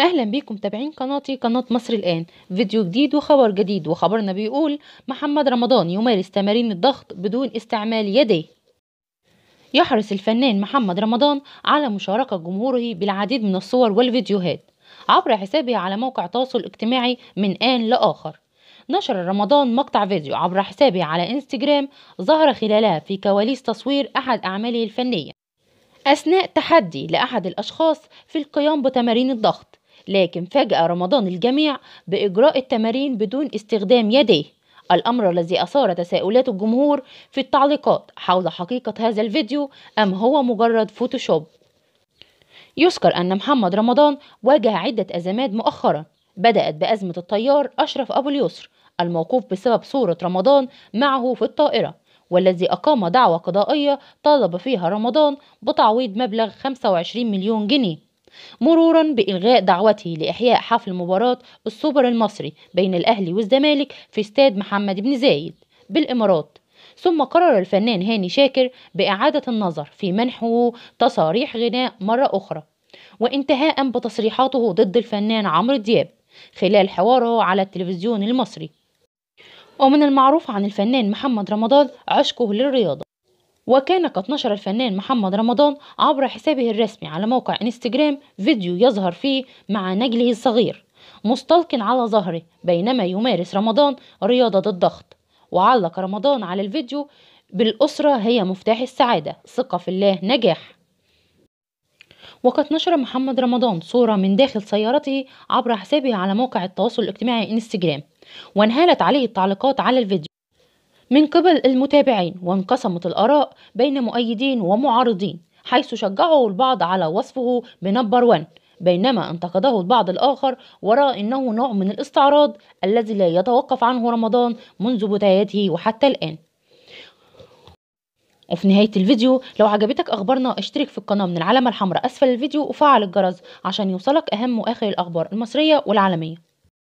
اهلا بيكم متابعين قناتي قناه مصر الان فيديو جديد وخبر جديد وخبرنا بيقول محمد رمضان يمارس تمارين الضغط بدون استعمال يديه يحرص الفنان محمد رمضان على مشاركه جمهوره بالعديد من الصور والفيديوهات عبر حسابه على موقع تواصل اجتماعي من آن لآخر نشر رمضان مقطع فيديو عبر حسابه على انستجرام ظهر خلالها في كواليس تصوير أحد أعماله الفنية أثناء تحدي لأحد الأشخاص في القيام بتمارين الضغط لكن فاجأ رمضان الجميع بإجراء التمارين بدون استخدام يديه الأمر الذي أثار تساؤلات الجمهور في التعليقات حول حقيقة هذا الفيديو أم هو مجرد فوتوشوب يذكر أن محمد رمضان واجه عدة أزمات مؤخرا بدأت بأزمة الطيار أشرف أبو اليسر الموقوف بسبب صورة رمضان معه في الطائرة والذي أقام دعوة قضائية طالب فيها رمضان بتعويض مبلغ 25 مليون جنيه مرورا بإلغاء دعوته لإحياء حفل مباراة السوبر المصري بين الأهلي والزمالك في استاد محمد بن زايد بالإمارات ثم قرر الفنان هاني شاكر بإعادة النظر في منحه تصاريح غناء مرة أخرى وانتهاء بتصريحاته ضد الفنان عمرو دياب خلال حواره على التلفزيون المصري ومن المعروف عن الفنان محمد رمضان عشقه للرياضة وكان قد نشر الفنان محمد رمضان عبر حسابه الرسمي على موقع انستجرام فيديو يظهر فيه مع نجله الصغير مستلق على ظهره بينما يمارس رمضان رياضة الضغط وعلق رمضان على الفيديو بالأسرة هي مفتاح السعادة ثقة في الله نجاح وقد نشر محمد رمضان صورة من داخل سيارته عبر حسابه على موقع التواصل الاجتماعي انستجرام وانهالت عليه التعليقات على الفيديو من قبل المتابعين وانقسمت الآراء بين مؤيدين ومعارضين حيث شجعوا البعض على وصفه بنمبر 1 بينما انتقده البعض الآخر ورأى أنه نوع من الاستعراض الذي لا يتوقف عنه رمضان منذ بدايته وحتى الآن وفي نهاية الفيديو لو عجبتك أخبارنا اشترك في القناة من العلامة الحمراء أسفل الفيديو وفعل الجرس عشان يوصلك أهم وآخر الأخبار المصرية والعالمية